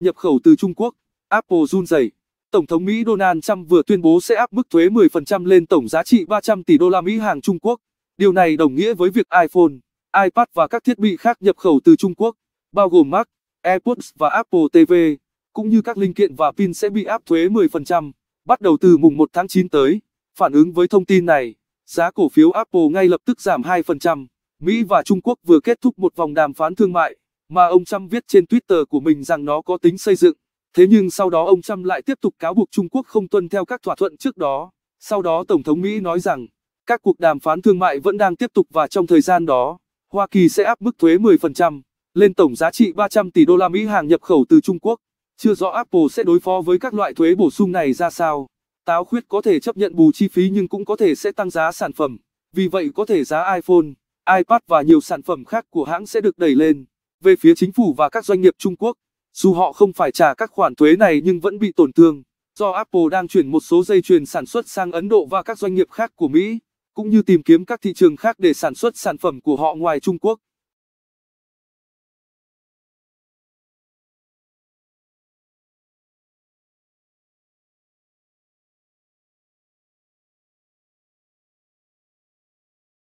nhập khẩu từ Trung Quốc, Apple run rẩy. Tổng thống Mỹ Donald Trump vừa tuyên bố sẽ áp mức thuế 10% lên tổng giá trị 300 tỷ đô la Mỹ hàng Trung Quốc. Điều này đồng nghĩa với việc iPhone, iPad và các thiết bị khác nhập khẩu từ Trung Quốc, bao gồm Mac, AirPods và Apple TV, cũng như các linh kiện và pin sẽ bị áp thuế 10%, bắt đầu từ mùng 1 tháng 9 tới. Phản ứng với thông tin này, giá cổ phiếu Apple ngay lập tức giảm 2%. Mỹ và Trung Quốc vừa kết thúc một vòng đàm phán thương mại mà ông Trump viết trên Twitter của mình rằng nó có tính xây dựng. Thế nhưng sau đó ông Trump lại tiếp tục cáo buộc Trung Quốc không tuân theo các thỏa thuận trước đó. Sau đó Tổng thống Mỹ nói rằng, các cuộc đàm phán thương mại vẫn đang tiếp tục và trong thời gian đó, Hoa Kỳ sẽ áp mức thuế 10% lên tổng giá trị 300 tỷ đô la Mỹ hàng nhập khẩu từ Trung Quốc. Chưa rõ Apple sẽ đối phó với các loại thuế bổ sung này ra sao. Táo khuyết có thể chấp nhận bù chi phí nhưng cũng có thể sẽ tăng giá sản phẩm. Vì vậy có thể giá iPhone, iPad và nhiều sản phẩm khác của hãng sẽ được đẩy lên. Về phía chính phủ và các doanh nghiệp Trung Quốc, dù họ không phải trả các khoản thuế này nhưng vẫn bị tổn thương, do Apple đang chuyển một số dây chuyền sản xuất sang Ấn Độ và các doanh nghiệp khác của Mỹ, cũng như tìm kiếm các thị trường khác để sản xuất sản phẩm của họ ngoài Trung Quốc.